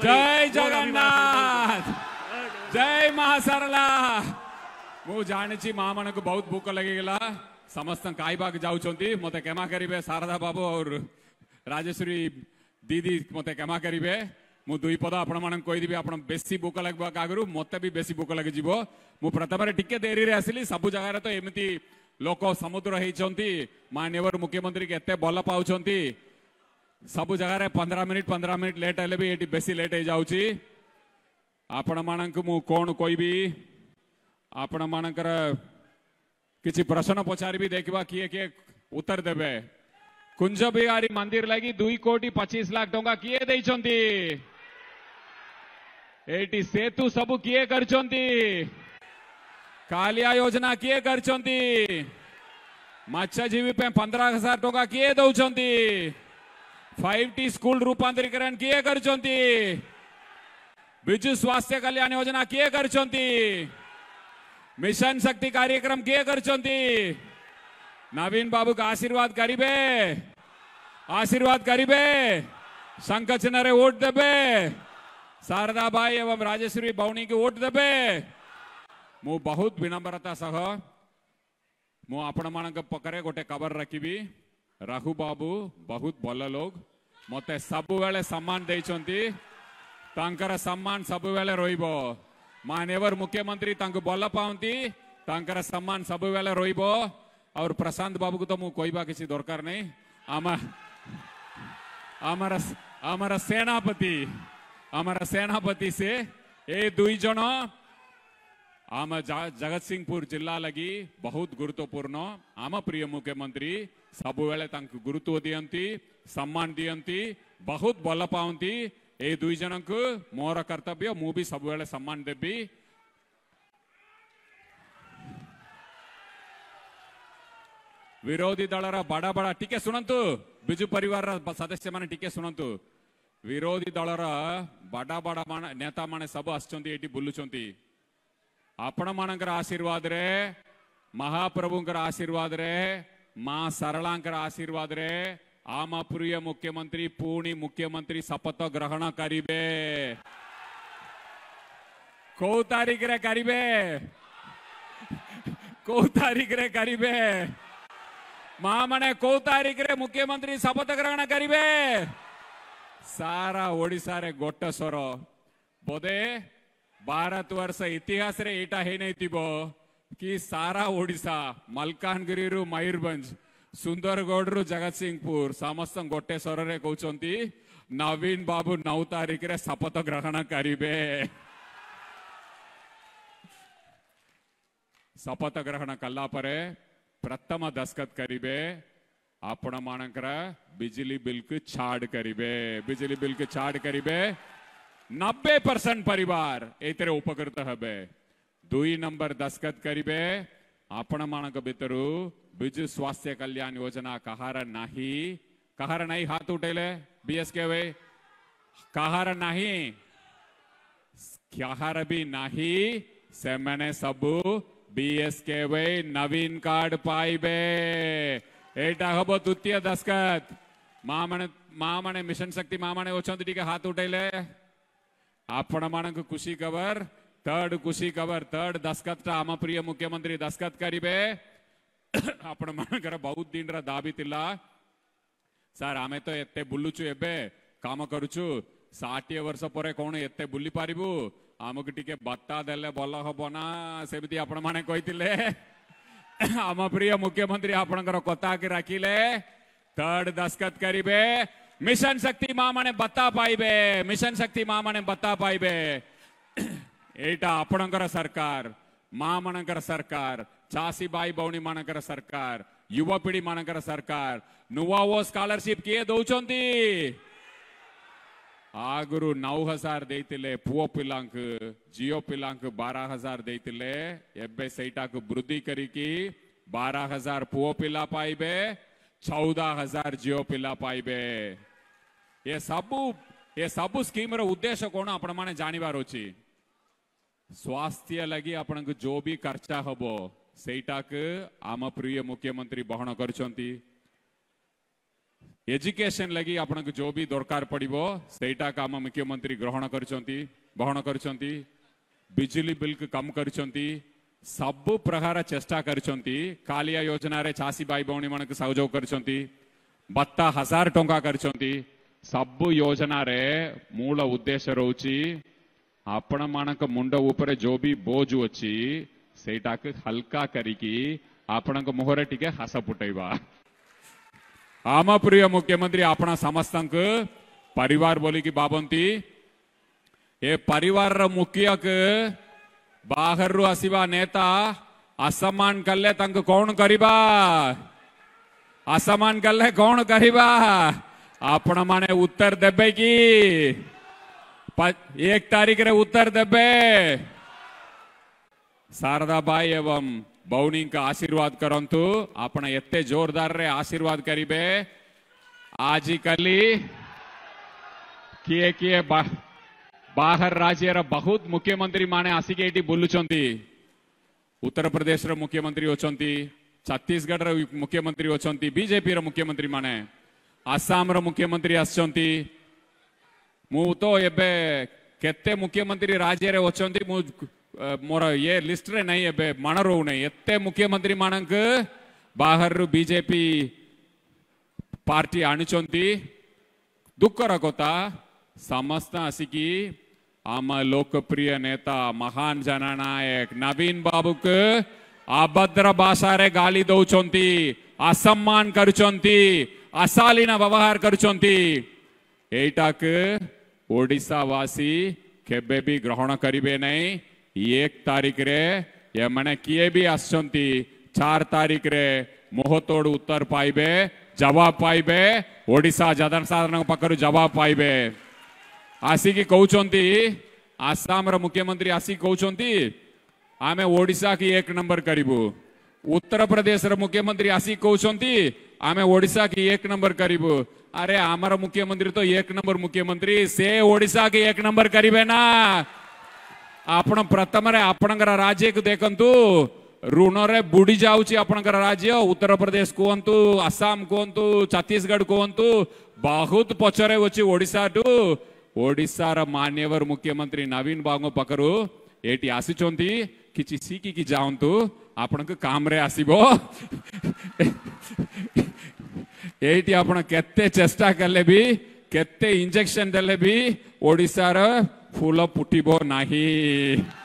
जय जगन्नाथ जय महा सरला ମୁଁ ଜାଣିଛି ମାମାନଙ୍କୁ ବହୁତ ଭୋକ ଲାଗିଗଲା ସମସ୍ତଙ୍କୁ ଖାଇବାକୁ ଯାଉଛନ୍ତି ମୋତେ କ୍ଷମା କରିବେ ଶାରଦା ବାବୁ ଆଉ ରାଜେଶ୍ୱରୀ ଦିଦି ମୋତେ କ୍ଷମା କରିବେ ମୁଁ ଦୁଇ ପଦ ଆପଣମାନଙ୍କୁ କହିଦେବି ଆପଣ ବେଶୀ ଭୋକ ଲାଗିବା ଆଗରୁ ମୋତେ ବି ବେଶୀ ଭୋକ ଲାଗିଯିବ ମୁଁ ପ୍ରଥମରେ ଟିକେ ଡେରିରେ ଆସିଲି ସବୁ ଜାଗାରେ ତ ଏମିତି ଲୋକ ସମୁଦ୍ର ହେଇଛନ୍ତି ମାନ୍ୟବର ମୁଖ୍ୟମନ୍ତ୍ରୀକି ଏତେ ଭଲ ପାଉଛନ୍ତି सब जगह पंद्रह मिनिट पंद्रह मिनिट लेट हेले भी ये बेस लेट हो आपण मान कौन कहबि आपण मानकर किसी प्रश्न पचार भी देखा किए किए उत्तर देवे कुंज बिहारी मंदिर लगे दुई कोटी पचीस लाख टाइम किए दे सेतु सब किए कर कालिया योजना किए कर मत्स्यजीवी पंद्रह हजार टाइम किए दौंती फाइव टी स्कूल रूपांतरीकरण किए कर विजु स्वास्थ्य कल्याण योजना किए कर मिशन शक्ति कार्यक्रम किए कर नवीन बाबू का आशीर्वाद करीबे आशीर्वाद करीबे संकचनरे वोट देबे शारदा भाई एवं राजेश्वरी बवनी की वोट देबे मु बहुत विनम्रता सह मु आपण मान पकरे गोटे कबर रखी राहु बाबू बहुत भल लोग ମତେ ସବୁବେଳେ ସମ୍ମାନ ଦେଇଛନ୍ତି ତାଙ୍କର ସମ୍ମାନ ସବୁବେଳେ ରହିବ ମାନ୍ୟବର ମୁଖ୍ୟମନ୍ତ୍ରୀ ତାଙ୍କୁ ଭଲ ପାଆନ୍ତି ତାଙ୍କର ସମ୍ମାନ ସବୁବେଳେ ରହିବ ଆଉ ପ୍ରଶାନ୍ତ ବାବୁକୁ ତ ମୁଁ କହିବା କିଛି ଦରକାର ନାହିଁ ଆମ ଆମର ଆମର ସେନାପତି ଆମର ସେନାପତି ସେ ଏ ଦୁଇ ଜଣ ఆమె జగత్ సింగ్పూర్ జిల్లాలకి బహుత్ గురుత్వపూర్ణ ఆమె ప్రియ ముఖ్యమంత్రి सब वे गुरुत्व दियंती सम्मान दिंती बहुत भल पाती ये दुई जन को मोर कर्तव्य मु भी सबुले सम्मान देवी विरोधी दल बड़ बड़ा टीके शुणु विजु परिवार सदस्य मैंने टीके शुणु विरोधी दल रड़ा बड़ा नेता मैंने सब आठ बुलुंट आपण मान आशीर्वाद रे महाप्रभु आशीर्वाद रे मां सरलांकर आशीर्वाद रे आम प्रिय मुख्यमंत्री पुणी मुख्यमंत्री शपथ ग्रहण करे कौ तारीख रे करे कौ तारीख रे करे मां मैंने कौ तारीख रे मुख्यमंत्री शपथ ग्रहण करे सारा ओडिशा रे स्वर बोधे भारत वर्ष इतिहास रे एटा हे नहीं कि सारा ओडिशा मलकानगिरी मयूरभंज सुंदरगढ़ जगत सिंहपुर समस्त गोटे स्वर में नवीन बाबू नौ तारीख रे शपथ ग्रहण करेंगे शपथ ग्रहण कलापर प्रथम दस्खत करे आपण मानकर बिजली बिल को छाड़ करेंगे बिजली बिल को छाड़ करेंगे नब्बे परसेंट परिवार ये उपकृत हे दुई नंबर दस्खत करे आपण मानक भितर बिजु स्वास्थ्य कल्याण योजना कहार नाही कहार नाही हाथ उठेले बीएसके वे कहार नाही कहार भी नाही से मैंने सबू बीएसके वे नवीन कार्ड पाइबे एटा हबो द्वितीय दस्खत मामने मामने मिशन शक्ति मामने ओछोंदी के हाथ उठेले आपण मानक खुशी खबर તડ ખુશી ખબર તડ દસ્તખત આમ પ્રિય મુખ્યમંત્રી દસ્તખત કરીબે આપણ ಮನಗರ ಬಹು ದಿನರ ದಾಬಿತಿಲ್ಲ ಸರ್ ಆಮೆ ತೋ ಎತ್ತೆ ಬುಲ್ಲುಚು ಎಬ್ಬೆ ಕಾಮ ಕರುಚು ଷାଠିଏ ବର୍ଷ ପରେ କଣ ଏତେ ବୁଲି ପାରିବୁ ଆମକୁ ଟିକେ ବତ୍ତା ଦେଲେ ଭଲ ହବ ନା ସେମିତି ଆପଣମାନେ କହିଥିଲେ ଆମ ପ୍ରିୟ ମୁଖ୍ୟମନ୍ତ୍ରୀ ଆପଣଙ୍କର କଥାକୁ ରଖିଲେ ତର୍ଡ ଦସ୍ତଖତ କରିବେ ମିଶନ ଶକ୍ତି ମା ମାନେ ବତ୍ତା ପାଇବେ ମିଶନ ଶକ୍ତି ମା ମାନେ ବତ୍ତା ପାଇବେ एटा आपणकर सरकार माँ मनकर सरकार चासी भाई भौणी मनकर सरकार युवा पीढ़ी मनकर सरकार वो स्कॉलरशिप किए दौचंती आगुरु नौ हजार देते पुओ पिलांक जियो पिलांक बारह हजार देते एबे सैटा को वृद्धि करी की बारह हजार पुओ पिला पाइबे चौदह हजार जियो पिला पाइबे ये सब ये सब स्कीम रो उद्देश्य कौन आपण माने जानिवार होची ಸ್ವಾಸ್ಥ್ಯ ಲಗಿ ଆପଣଙ୍କୁ ଯୋ ବି ଖର୍ଚ୍ଚା ହବ ସେଇଟାକୁ ଆମ ପ୍ରିୟ ମୁଖ୍ୟମନ୍ତ୍ରୀ ବହନ କରୁଛନ୍ତି ଏଜୁକେସନ୍ ଲାଗି ଆପଣଙ୍କୁ ଯୋ ବି ଦରକାର ପଡ଼ିବ ସେଇଟାକୁ ଆମ ମୁଖ୍ୟମନ୍ତ୍ରୀ ଗ୍ରହଣ କରିଛନ୍ତି ବହନ କରିଛନ୍ତି ବିଜୁଳି ବିଲ୍କୁ କମ୍ କରିଛନ୍ତି ସବୁ ପ୍ରକାର ଚେଷ୍ଟା କରିଛନ୍ତି କାଳିଆ ଯୋଜନାରେ ଚାଷୀ ଭାଇ ଭଉଣୀମାନଙ୍କୁ ସହଯୋଗ କରିଛନ୍ତି ବତ୍ତା ହଜାର ଟଙ୍କା କରିଛନ୍ତି ସବୁ ଯୋଜନାରେ ମୂଳ ଉଦ୍ଦେଶ୍ୟ ରହୁଛି આપણમાણક મુંડ ઉપરે જો બી બોજ અછી ସେଇଟାକୁ ହାଲକା କରିକି ଆପଣଙ୍କ ମୁହଁରେ ଟିକେ ହାସ ଫୁଟେଇବା ଆମ ପ୍ରିୟ ମୁଖ୍ୟମନ୍ତ୍ରୀ ଆପଣ ସମସ୍ତଙ୍କୁ ପରିବାର ବୋଲିକି ଭାବନ୍ତି ଏ ପରିବାରର ମୁଖିୟକୁ ବାହାରରୁ ଆସିବା ନେତା ଅସମାନ କଲେ ତାଙ୍କୁ କ'ଣ କରିବା ଅସମାନ କଲେ କ'ଣ କରିବା ଆପଣମାନେ ଉତ୍ତର ଦେବେ କି एक तारीख रे उत्तर दबे શારદાબાઈ એવમ બૌનિંગ આશીર્વાદ કરંતુ આપણ એતે જોરદાર રે આશીર્વાદ કરીબે આજકાલી કિએ કિએ બાહર રાજ્યર બહુત મુખ્યમંત્રી માને આસિકે એટી બોલુચંતી ઉત્તર પ્રદેશર મુખ્યમંત્રી ઓચંતી છત્તીસગઢર મુખ્યમંત્રી ઓચંતી બીજેપીર મુખ્યમંત્રી માને આસામર મુખ્યમંત્રી આસચંતી ମୁଁ ତ ଏବେ କେତେ ମୁଖ୍ୟମନ୍ତ୍ରୀ ରାଜ୍ୟରେ ଅଛନ୍ତି ମୁଁ ମୋର ଏ ଲିଷ୍ଟରେ ନାହିଁ ଏବେ ମଣ ରହୁନାହିଁ ଏତେ ମୁଖ୍ୟମନ୍ତ୍ରୀ ମାନଙ୍କ ବାହାରରୁ ବିଜେପି ପାର୍ଟି ଆଣିଛନ୍ତି ଦୁଃଖର କଥା ସମସ୍ତେ ଆସିକି ଆମ ଲୋକପ୍ରିୟ ନେତା ମହାନ ଜନନାୟକ ନବୀନ ବାବୁକୁ ଅଭଦ୍ର ଭାଷାରେ ଗାଳି ଦଉଛନ୍ତି ଅସମ୍ମାନ କରୁଛନ୍ତି ଅଶାଳୀନ ବ୍ୟବହାର କରୁଛନ୍ତି ଏଇଟାକୁ ओडिशावासी केबे भी ग्रहण करिवे नहीं एक तारीख रे ये माने किए भी आसछंती चार तारीख रे मोहतोड़ उत्तर पाइबे जवाब पाइबे ओडिशा जनसाधारण पाखर जवाब पाइबे आसी आसिकी कहते आसाम रो मुख्यमंत्री आसिक कहते आमे ओडिशा की एक नंबर करू उत्तर प्रदेश रो मुख्यमंत्री आसिक कहते आमे ओडिशा की एक नंबर करूँ अरे हमारा मुख्यमंत्री तो एक नंबर मुख्यमंत्री से ओडिशा के एक नंबर करे ना आपण प्रथम आपण राज्य को देखु ऋण बुड़ी जाऊँगी आपण राज्य उत्तर प्रदेश कहतु आसाम कहतु छत्तीशगढ़ कहतु बहुत पचर अच्छी ओडा टू ओडार मान्यवर मुख्यमंत्री नवीन बाबू पाखर ये आसी किसी शिखिकी जातु आपण काम आसब ये आपण केत्ते चेष्टा कले भी के इंजेक्शन देले भी ओडिसा फूल फुटिबो नाही